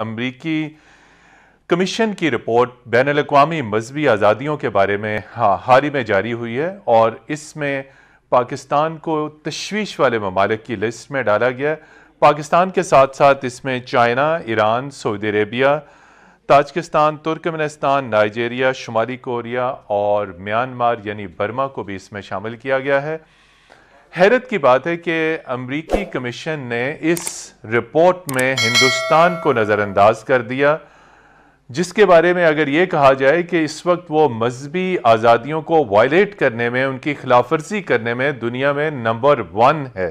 अमरीकी कमीशन की report ban अवी मजहबी आज़ादियों के बारे में हाँ हाल ही में जारी हुई है और इसमें पाकिस्तान को तशवीश वाले ममालिक की लिस्ट में डाला गया है पाकिस्तान के साथ साथ इसमें China Iran Saudi Arabia Tajikistan Turkmenistan Nigeria शुमाली कोरिया और म्यांमार यानी बर्मा को भी इसमें शामिल किया गया है हैरत की बात है कि अमरीकी कमीशन ने इस रिपोर्ट में हिंदुस्तान को नज़रअंदाज कर दिया जिसके बारे में अगर ये कहा जाए कि इस वक्त वो मजहबी आज़ादियों को वायलेट करने में उनकी खिलाफ वर्जी करने में दुनिया में नंबर वन है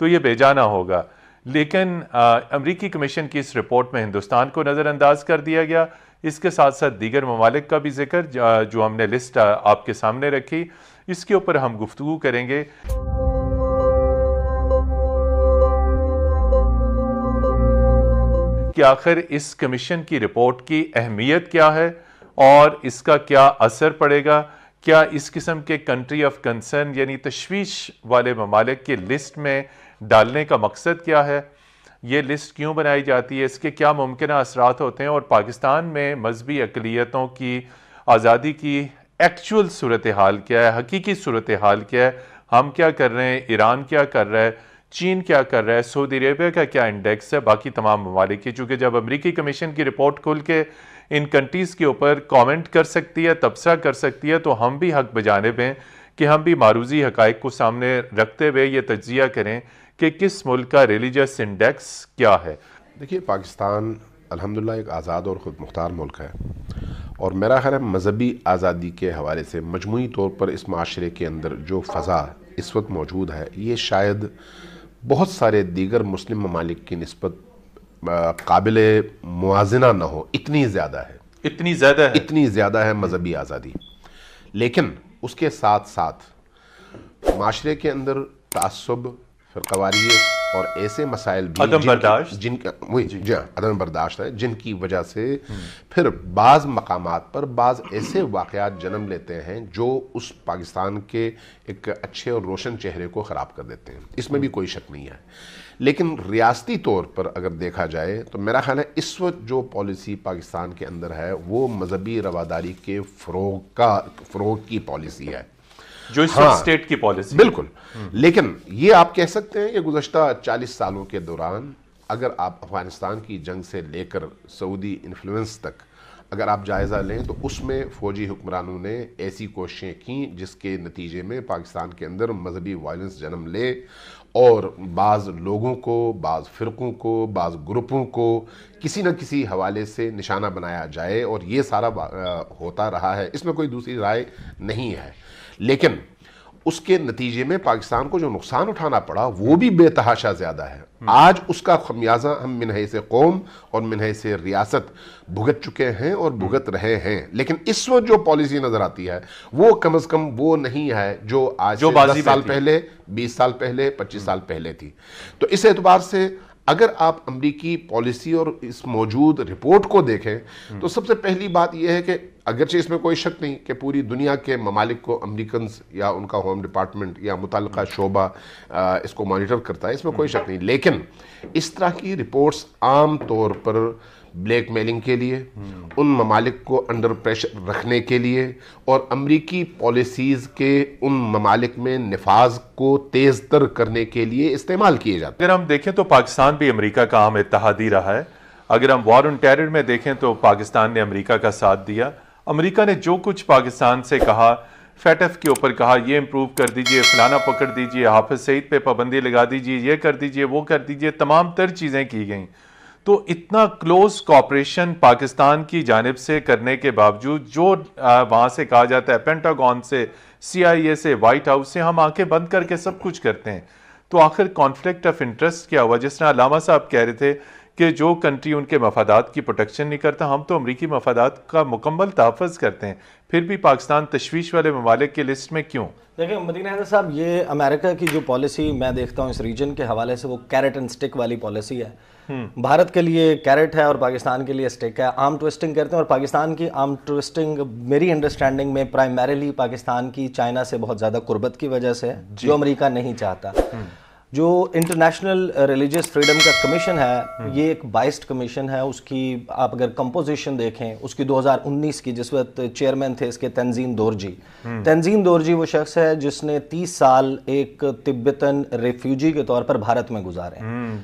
तो ये बेजाना होगा लेकिन अमरीकी कमीशन की इस रिपोर्ट में हिंदुस्तान को नज़रअंदाज कर दिया गया इसके साथ साथ दीगर ममालिक का भी जिक्र जो हमने लिस्ट आपके सामने रखी इसके ऊपर हम गुफ्तु करेंगे कि आखिर इस कमीशन की रिपोर्ट की अहमियत क्या है और इसका क्या असर पड़ेगा क्या इस किस्म के कंट्री ऑफ कंसर्न यानी तशवीश वाले ममालिक के लिस्ट में डालने का मकसद क्या है ये लिस्ट क्यों बनाई जाती है इसके क्या मुमकिन असरात होते हैं और पाकिस्तान में मजहबी अकलीतों की आज़ादी की एक्चुअल सूरत हाल क्या है हकीकी सूरत हाल क्या है हम क्या कर रहे हैं ईरान क्या कर रहा है चीन क्या कर रहा है सऊदी अरेबिया का क्या इंडेक्स है बाकी तमाम ममालिक की चूँकि जब अमरीकी कमीशन की रिपोर्ट खोल के इन कंट्रीज़ के ऊपर कमेंट कर सकती है तबसरा कर सकती है तो हम भी हक बजाने पर कि हम भी मारूजी हक़ को सामने रखते हुए ये तजिया करें कि किस मुल्क का रिलीजस इंडेक्स क्या है देखिए पाकिस्तान अलहमदिल्ला एक आज़ाद और ख़ुद मुख्तार मुल्क है और मेरा ख्याल है मजहबी आज़ादी के हवाले से मजमू तौर पर इस माशरे के अंदर जो फ़ज़ा इस वक्त मौजूद है ये शायद बहुत सारे दीगर मुस्लिम ममालिक की नस्बत काबिल मुजना ना हो इतनी ज़्यादा है इतनी ज़्यादा है इतनी ज़्यादा है मजहबी आज़ादी लेकिन उसके साथ साथ माशरे के अंदर तसब कवालियत और ऐसे मसाइल भी अदम बर्दाश्त जिनका वही जी, हाँ अदम बर्दाश्त है जिनकी वजह से फिर बाज़ मकाम पर बाज़ ऐसे वाकयात जन्म लेते हैं जो उस पाकिस्तान के एक अच्छे और रोशन चेहरे को ख़राब कर देते हैं इसमें भी कोई शक नहीं है लेकिन रियासती तौर पर अगर देखा जाए तो मेरा ख्याल है इस वक्त जो पॉलिसी पाकिस्तान के अंदर है वो मजहबी रवादारी के फ़रोग का फ़रोग की पॉलिसी है जो इस हाँ, स्टेट की पॉलिसी बिल्कुल लेकिन ये आप कह सकते हैं कि गुजशत चालीस सालों के दौरान अगर आप अफगानिस्तान की जंग से लेकर सऊदी इन्फ्लुएंस तक अगर आप जायज़ा लें तो उसमें फ़ौजी हुक्मरानों ने ऐसी कोशिशें की जिसके नतीजे में पाकिस्तान के अंदर मजहबी वायलेंस जन्म ले और बाज़ लोगों को बाज़ फ़िरक़ों को बाज़ ग्रुपों को किसी न किसी हवाले से निशाना बनाया जाए और ये सारा होता रहा है इसमें कोई दूसरी राय नहीं है लेकिन उसके नतीजे में पाकिस्तान को जो नुकसान उठाना पड़ा वो भी बेतहाशा ज़्यादा है आज उसका खमियाजा हम मिनह से कौम और मिनह से रियासत भुगत चुके हैं और भुगत रहे हैं लेकिन इस वक्त जो पॉलिसी नज़र आती है वो कम अज़ कम वो नहीं है जो आज जो बाजी साल पहले बीस साल पहले पच्चीस साल पहले थी तो इस एतबार से अगर आप अमरीकी पॉलिसी और इस मौजूद रिपोर्ट को देखें तो सबसे पहली बात यह है कि अगरचे इसमें कोई शक नहीं कि पूरी दुनिया के ममालिक को अमरीकन या उनका होम डिपार्टमेंट या मुतल शोबा इसको मॉनिटर करता है इसमें कोई शक नहीं लेकिन इस तरह की रिपोर्ट्स आम तौर पर ब्लैक मेलिंग के लिए उन ममालिक को अंडर प्रेशर रखने के लिए और अमरीकी पॉलिसीज़ के उन ममालिक में नफाज को तेज़ तर करने के लिए इस्तेमाल किए जाते हैं अगर हम देखें तो पाकिस्तान भी अमरीका का आम इतिहादी रहा है अगर हम वॉर ऑन टेरर में देखें तो पाकिस्तान ने अमरीका का साथ दिया अमरीका ने जो कुछ पाकिस्तान से कहा फैटफ के ऊपर कहा ये इम्प्रूव कर दीजिए फलाना पकड़ दीजिए हाफिज सईद पे पाबंदी लगा दीजिए ये कर दीजिए वो कर दीजिए तमाम तर चीज़ें की गई तो इतना क्लोज कॉपरेशन पाकिस्तान की जानब से करने के बावजूद जो वहाँ से कहा जाता है पेंटागॉन से सीआईए से वाइट हाउस से हम आंखें बंद करके सब कुछ करते हैं तो आखिर कॉन्फ्लिक्ट ऑफ इंटरेस्ट क्या हुआ जिस तरह लामा साहब कह रहे थे कि जो कंट्री उनके मफादात की प्रोटेक्शन नहीं करता हम तो अमरीकी मफादात का मुकम्मल तहफ़ करते हैं फिर भी पाकिस्तान तशवीश वाले ममालिक की लिस्ट में क्यों देखिए मदीन अहमद साहब ये अमेरिका की जो पॉलिसी मैं देखता हूँ इस रीजन के हवाले से वो कैरेट एंड स्टिक वाली पॉलिसी है हम्म। भारत के लिए कैरेट है और पाकिस्तान के लिए स्टिक है आम ट्विस्टिंग करते हैं और पाकिस्तान की आम ट्विस्टिंग मेरी अंडरस्टैंडिंग में प्राइमरीली पाकिस्तान की चाइना से बहुत ज़्यादा कुर्बत की वजह से है जो अमरीका नहीं चाहता हम्म। जो इंटरनेशनल रिलीजियस फ्रीडम का कमीशन है hmm. ये एक बाइस्ड कमीशन है उसकी आप अगर कंपोजिशन देखें उसकी 2019 की जिस वक्त चेयरमैन थे इसके तंजीन दोरजी hmm. तंजीन दोरजी वो शख्स है जिसने 30 साल एक तिब्बतन रेफ्यूजी के तौर पर भारत में गुजारे hmm.